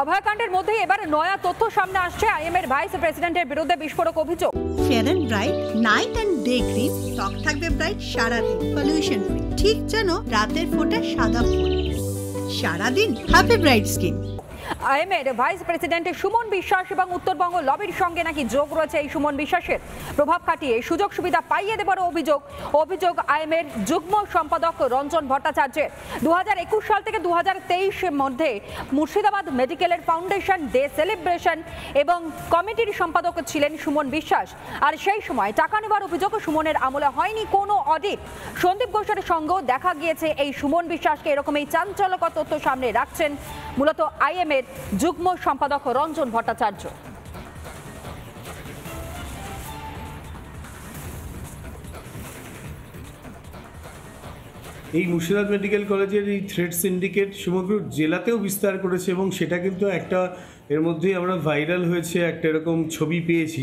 অভয়কাণ্ডের মধ্যেই এবার নয়া তথ্য সামনে আসছে আইএম এর ভাইস প্রেসিডেন্টের বিরুদ্ধে বিস্ফোরক অভিযোগ fair and bright night and day cream টক থাকবে ব্রাইট সারাদিন পলিউশন ফ্রি ঠিক যেন রাতের ফোটা সাদা ফোন সারাদিন হ্যাপি ব্রাইট স্কিন আইএমের ভাইস প্রেসিডেন্ট সুমন বিশ্বাস এবং উত্তরবঙ্গ লবির সঙ্গে নাকি যোগ রয়েছে এই সুমন বিশ্বাসের প্রভাব কাটিয়ে সুযোগ সুবিধা পাইয়ে দেবার অভিযোগ অভিযোগ আইএমের যুগ্ম সম্পাদক রঞ্জন ভট্টাচার্যের দু সাল থেকে দু মধ্যে মুর্শিদাবাদ মেডিকেলের ফাউন্ডেশন ডে সেলিব্রেশন এবং কমিটির সম্পাদক ছিলেন সুমন বিশ্বাস আর সেই সময় টাকা নেবার অভিযোগ সুমনের আমলে হয়নি কোনো অডিট সন্দীপ ঘোষের সঙ্গেও দেখা গিয়েছে এই সুমন বিশ্বাসকে এরকম এই চাঞ্চল্যকর তথ্য সামনে রাখছেন মূলত আইএমএ ফেডারেশনের যুগ্ম সম্পাদক রঞ্জন ভট্টাচার্য এই মুর্শিদাবাদ মেডিকেল কলেজের এই থ্রেড সিন্ডিকেট সমগ্র জেলাতেও বিস্তার করেছে এবং সেটা কিন্তু একটা এর মধ্যেই আমরা ভাইরাল হয়েছে একটা এরকম ছবি পেয়েছি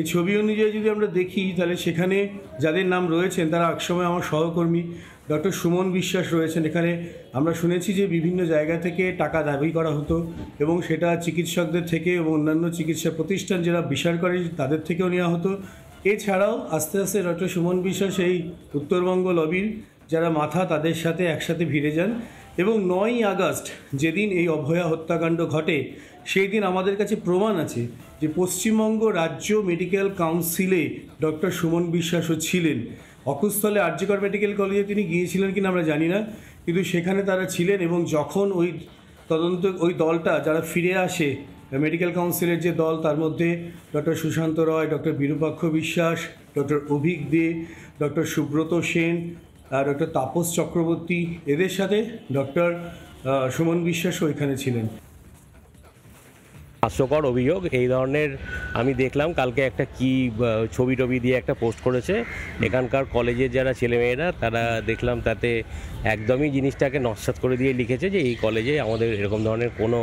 এই ছবি অনুযায়ী যদি আমরা দেখি তাহলে সেখানে যাদের নাম রয়েছেন তারা একসময় আমার সহকর্মী ডক্টর সুমন বিশ্বাস রয়েছেন এখানে আমরা শুনেছি যে বিভিন্ন জায়গা থেকে টাকা দাবি করা হতো এবং সেটা চিকিৎসকদের থেকে এবং অন্যান্য চিকিৎসা প্রতিষ্ঠান যারা করে তাদের থেকেও নেওয়া হতো এছাড়াও আস্তে আস্তে ডক্টর সুমন বিশ্বাস এই উত্তরবঙ্গ লবির যারা মাথা তাদের সাথে একসাথে ভিড়ে যান এবং নয়ই আগস্ট যেদিন এই অভয়া হত্যাকাণ্ড ঘটে সেই দিন আমাদের কাছে প্রমাণ আছে যে পশ্চিমবঙ্গ রাজ্য মেডিকেল কাউন্সিলে ডক্টর সুমন বিশ্বাসও ছিলেন অকুস্থলে আর্যকর মেডিকেল কলেজে তিনি গিয়েছিলেন কিনা আমরা জানি না কিন্তু সেখানে তারা ছিলেন এবং যখন ওই তদন্ত ওই দলটা যারা ফিরে আসে মেডিকেল কাউন্সিলের যে দল তার মধ্যে doctor Sushanta Roy doctor Birupaksha Biswas doctor Avik De doctor Subrata Sen doctor Tapas Chakraborty এদের সাথে ডক্টর সুমন বিশ্বাসও এখানে ছিলেন হাস্যকর অভিযোগ এই ধরনের আমি দেখলাম কালকে একটা কি ছবি টবি দিয়ে একটা পোস্ট করেছে এখানকার কলেজের যারা ছেলেমেয়েরা তারা দেখলাম তাতে একদমই জিনিসটাকে নস্বাত করে দিয়ে লিখেছে যে এই কলেজে আমাদের এরকম ধরনের কোনো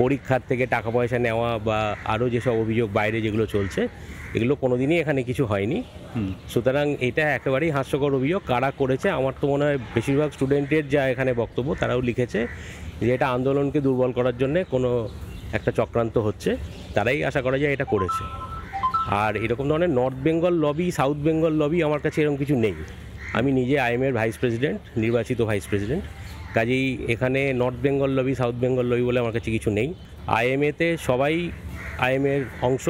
পরীক্ষার থেকে টাকা পয়সা নেওয়া বা আরও যেসব অভিযোগ বাইরে যেগুলো চলছে এগুলো কোনোদিনই এখানে কিছু হয়নি সুতরাং এটা একেবারেই হাস্যকর অভিযোগ কারা করেছে আমার তো মনে হয় বেশিরভাগ স্টুডেন্টের যা এখানে বক্তব্য তারাও লিখেছে যে এটা আন্দোলনকে দুর্বল করার জন্য কোনো একটা চক্রান্ত হচ্ছে তারাই আশা করা যায় এটা করেছে আর এরকম ধরনের north Bengal lobby south Bengal lobby আমার কাছে এরকম কিছু নেই আমি নিজে আইএমের ভাইস প্রেসিডেন্ট নির্বাচিত ভাইস প্রেসিডেন্ট কাজেই এখানে north Bengal lobby south Bengal lobby বলে আমার কাছে কিছু নেই আইএমএতে সবাই আইএমের অংশ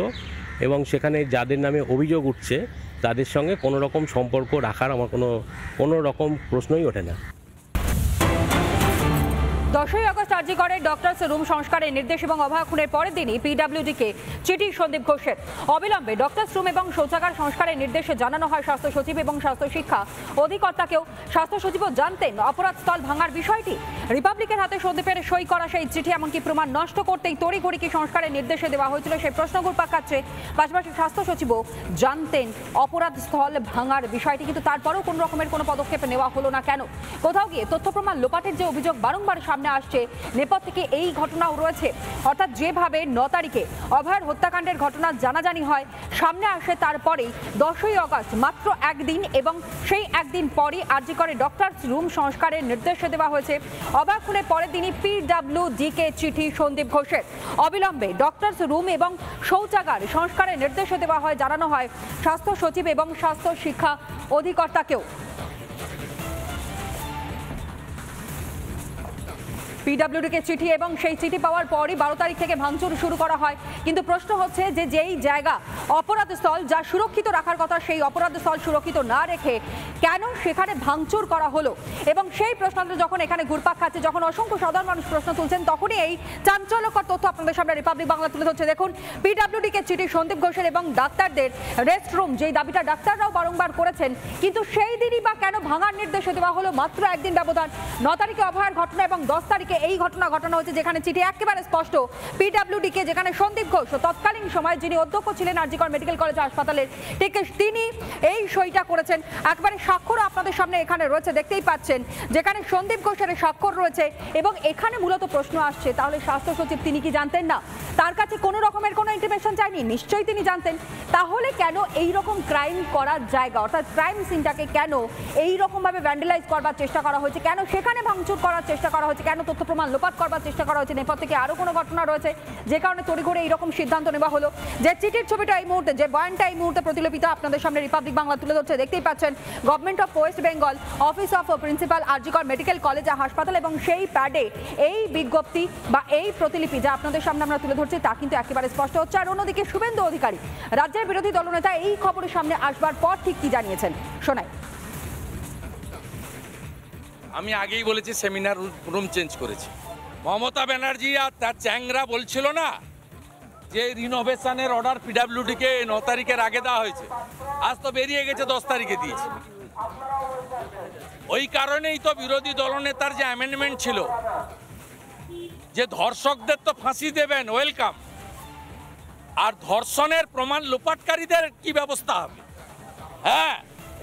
এবং সেখানে যাদের নামে অভিযোগ উঠছে তাদের সঙ্গে কোনো রকম সম্পর্ক রাখার আমার কোনো কোনো রকম প্রশ্নই ওঠে না দশই আগস্ট করে ডক্টরস রুম সংস্কারের নির্দেশ এবং অভাবের পরের দিনই পিডাব্লিউডিকে চিঠি সন্দীপ ঘোষের অবিলম্বে ডক্টরস রুম এবং শৌচাগার সংস্কারের নির্দেশে জানানো হয় স্বাস্থ্য সচিব এবং স্বাস্থ্য শিক্ষা অধিকর্তাকেও স্বাস্থ্য সচিবও জানতেন অপরাধস্থল ভাঙার বিষয়টি রিপাবলিকের হাতে সন্দীপের সই করা সেই চিঠি এমনকি প্রমাণ নষ্ট করতেই তড়িঘড়ি কি সংস্কারের নির্দেশে দেওয়া হয়েছিল সেই প্রশ্ন ঘুরপাক খাচ্ছে পাশাপাশি স্বাস্থ্য সচিবও জানতেন অপরাধস্থল ভাঙার বিষয়টি কিন্তু তারপরেও কোন রকমের কোনো পদক্ষেপ নেওয়া হলো না কেন কোথাও গিয়ে তথ্য প্রমাণ লোপাটের যে অভিযোগ বারংবার সামনে আসছে নেপথ থেকে এই ঘটনাও রয়েছে অর্থাৎ যেভাবে ন তারিখে অভয়ার হত্যাকাণ্ডের ঘটনা জানাজানি হয় সামনে আসে তারপরেই দশই অগস্ট মাত্র একদিন এবং সেই একদিন পরই আর্জি করে ডক্টরস রুম সংস্কারের নির্দেশ দেওয়া হয়েছে অবাক খুনে পরের দিনই পিডাব্লিউ ডিকে চিঠি সন্দীপ ঘোষের অবিলম্বে ডক্টরস রুম এবং শৌচাগার সংস্কারের নির্দেশ দেওয়া হয় জানানো হয় স্বাস্থ্য সচিব এবং স্বাস্থ্য শিক্ষা অধিকর্তাকেও পিডাব্লিউডিকে চিঠি এবং সেই চিঠি পাওয়ার পরই বারো তারিখ থেকে ভাঙচুর শুরু করা হয় কিন্তু প্রশ্ন হচ্ছে যে যেই জায়গা অপরাধস্থল যা সুরক্ষিত রাখার কথা সেই অপরাধস্থল সুরক্ষিত না রেখে কেন সেখানে ভাঙচুর করা হলো এবং সেই প্রশ্নটা যখন এখানে ঘুরপাক খাচ্ছে যখন অসংখ্য সাধারণ মানুষ প্রশ্ন তুলছেন তখনই এই চাঞ্চল্যকর তথ্য আপনাদের সামনে রিপাবলিক বাংলা তুলে ধরছে দেখুন পিডাব্লিউডিকে চিঠি সন্দীপ ঘোষের এবং ডাক্তারদের রেস্ট রুম যেই দাবিটা ডাক্তাররাও বারংবার করেছেন কিন্তু সেই দিনই বা কেন ভাঙার নির্দেশ দেওয়া হলো মাত্র একদিন ব্যবধান ন তারিখে অভয়ার ঘটনা এবং দশ তারিখে এই ঘটনা ঘটানো হয়েছে যেখানে চিঠি একেবারে স্পষ্ট কে যেখানে সন্দীপ ঘোষ তৎকালীন সময় যিনি অধ্যক্ষ ছিলেন আরজিকর মেডিকেল কলেজ হাসপাতালের ঠিক তিনি এই সইটা করেছেন একবারে স্বাক্ষর আপনাদের সামনে এখানে রয়েছে দেখতেই পাচ্ছেন যেখানে সন্দীপ ঘোষের স্বাক্ষর রয়েছে এবং এখানে মূলত প্রশ্ন আসছে তাহলে স্বাস্থ্য সচিব তিনি কি জানতেন না তার কাছে কোনো রকমের কোনো ইনফরমেশন চাইনি নিশ্চয়ই তিনি জানতেন তাহলে কেন এই রকম ক্রাইম করার জায়গা অর্থাৎ ক্রাইম সিনটাকে কেন এই রকমভাবে ভ্যান্ডেলাইজ করবার চেষ্টা করা হয়েছে কেন সেখানে ভাঙচুর করার চেষ্টা করা হয়েছে কেন তো তথ্য প্রমাণ লোপাট করবার চেষ্টা করা হয়েছে এরপর থেকে আরও কোনো ঘটনা রয়েছে যে কারণে তড়িঘড়ি এইরকম সিদ্ধান্ত নেওয়া হলো যে চিঠির ছবিটা এই মুহূর্তে যে বয়ানটা এই মুহূর্তে প্রতিলিপিত আপনাদের সামনে রিপাবলিক বাংলা তুলে ধরছে দেখতেই পাচ্ছেন government of west Bengal office of principal RG Kar medical college আর হাসপাতাল এবং সেই প্যাডে এই বিজ্ঞপ্তি বা এই প্রতিলিপি যা আপনাদের সামনে আমরা তুলে ধরছি তা কিন্তু একেবারে স্পষ্ট হচ্ছে আর অন্যদিকে শুভেন্দু অধিকারী রাজ্যের বিরোধী দলনেতা এই খবরের সামনে আসবার পর ঠিক কি জানিয়েছেন শোনায় আমি আগেই বলেছি সেমিনার রুম চেঞ্জ করেছি মমতা ব্যানার্জি আর তার চ্যাংরা বলছিল না যে রিনোভেশনের অর্ডার পিডাব্লিউডিকে ন তারিখের আগে দেওয়া হয়েছে আজ তো বেরিয়ে গেছে দশ তারিখে দিয়েছে ওই কারণেই তো বিরোধী দলনেতার যে অ্যামেন্ডমেন্ট ছিল যে ধর্ষকদের তো ফাঁসি দেবেন ওয়েলকাম আর ধর্ষণের প্রমাণ লোপাটকারীদের কি ব্যবস্থা হবে হ্যাঁ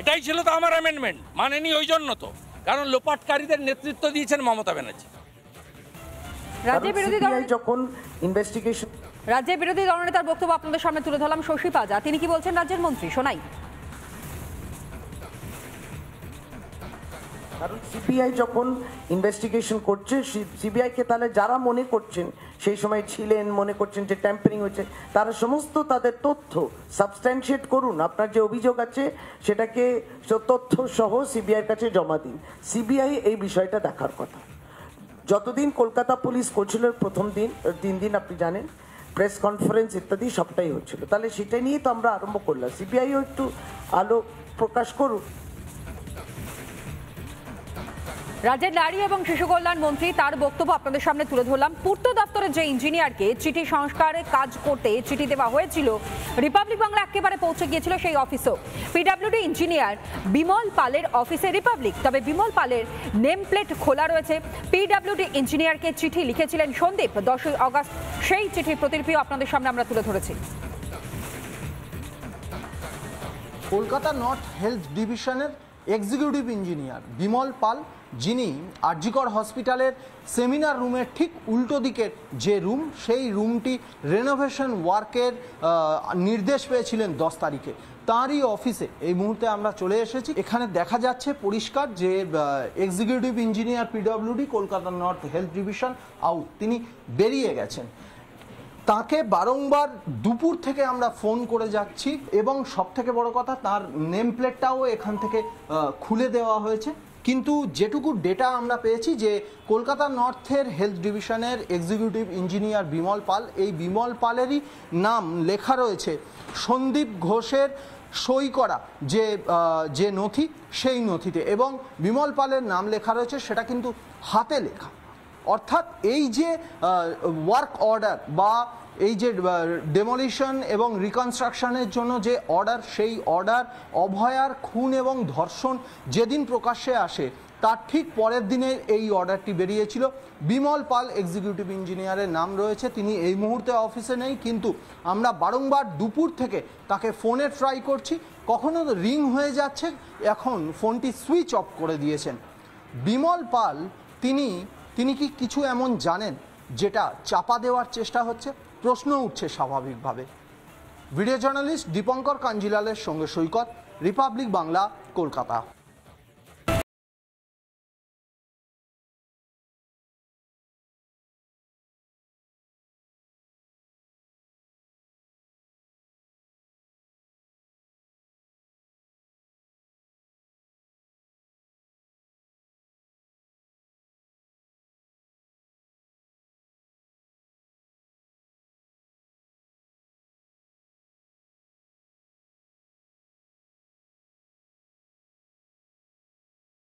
এটাই ছিল তো আমার অ্যামেন্ডমেন্ট মানেনি ওই জন্য তো কারণ লোপাটকারীদের নেতৃত্ব দিয়েছেন মমতা ব্যানার্জি রাজ্যে বিরোধী যখন ইনভেস্টিগেশন রাজ্যে বিরোধী দলনেতার বক্তব্য আপনাদের সামনে তুলে ধরলাম শশী পাজা তিনি কি বলছেন রাজ্যের মন্ত্রী শোনাই কারণ সিবিআই যখন ইনভেস্টিগেশন করছে সিবিআইকে তাহলে যারা মনে করছেন সেই সময় ছিলেন মনে করছেন যে ট্যাম্পারিং হয়েছে তারা সমস্ত তাদের তথ্য সাবস্ট্যান্সিয়েট করুন আপনার যে অভিযোগ আছে সেটাকে তথ্য সহ সিবিআইয়ের কাছে জমা দিন সিবিআই এই বিষয়টা দেখার কথা যতদিন কলকাতা পুলিশ করছিল প্রথম দিন তিন দিন আপনি জানেন প্রেস কনফারেন্স ইত্যাদি সবটাই হচ্ছিল তাহলে সেটা নিয়েই তো আমরা আরম্ভ করলাম সিবিআইও একটু আলো প্রকাশ করুক রাজ্যের নারী এবং শিশু কল্যাণ মন্ত্রী তার বক্তব্য আপনাদের সামনে তুলে ধরলাম পূর্ত দপ্তরের যে ইঞ্জিনিয়ারকে চিঠি সংস্কারের কাজ করতে চিঠি দেওয়া হয়েছিল রিপাবলিক বাংলা একেবারে পৌঁছে গিয়েছিল সেই অফিসেও পিডাব্লিউডি ইঞ্জিনিয়ার বিমল পালের অফিসে রিপাবলিক তবে বিমল পালের নেম প্লেট খোলা রয়েছে পিডাব্লিউডি ইঞ্জিনিয়ারকে চিঠি লিখেছিলেন সন্দীপ দশই অগস্ট সেই চিঠির প্রতিলিপিও আপনাদের সামনে আমরা তুলে ধরেছি কলকাতা নর্থ হেলথ ডিভিশনের এক্সিকিউটিভ ইঞ্জিনিয়ার বিমল পাল যিনি আরজিকর হসপিটালের সেমিনার রুমের ঠিক উল্টো দিকের যে রুম সেই রুমটি রেনোভেশন ওয়ার্কের নির্দেশ পেয়েছিলেন দশ তারিখে তাঁরই অফিসে এই মুহূর্তে আমরা চলে এসেছি এখানে দেখা যাচ্ছে পরিষ্কার যে executive engineer PWD Kolkata north health division out তিনি বেরিয়ে গেছেন তাকে বারংবার দুপুর থেকে আমরা ফোন করে যাচ্ছি এবং সব থেকে বড় কথা তার নেম প্লেটটাও এখান থেকে খুলে দেওয়া হয়েছে কিন্তু যেটুকু ডেটা আমরা পেয়েছি যে কলকাতা নর্থের হেলথ ডিভিশনের এক্সিকিউটিভ ইঞ্জিনিয়ার বিমল পাল এই বিমল পালেরই নাম লেখা রয়েছে সন্দীপ ঘোষের সই করা যে যে নথি সেই নথিতে এবং বিমল পালের নাম লেখা রয়েছে সেটা কিন্তু হাতে লেখা অর্থাৎ এই যে ওয়ার্ক অর্ডার বা এই যে ডেমলিশন এবং রিকনস্ট্রাকশনের জন্য যে অর্ডার সেই অর্ডার অভয়ার খুন এবং ধর্ষণ যেদিন প্রকাশ্যে আসে তার ঠিক পরের দিনে এই অর্ডারটি বেরিয়েছিল বিমল পাল এক্সিকিউটিভ ইঞ্জিনিয়ারের নাম রয়েছে তিনি এই মুহূর্তে অফিসে নেই কিন্তু আমরা বারংবার দুপুর থেকে তাকে ফোনে ট্রাই করছি কখনো রিং হয়ে যাচ্ছে এখন ফোনটি সুইচ অফ করে দিয়েছেন বিমল পাল তিনি তিনি কি কিছু এমন জানেন যেটা চাপা দেওয়ার চেষ্টা হচ্ছে প্রশ্ন উঠছে স্বাভাবিকভাবে ভিডিও জার্নালিস্ট দীপঙ্কর কাঞ্জিলালের সঙ্গে সৈকত রিপাবলিক বাংলা কলকাতা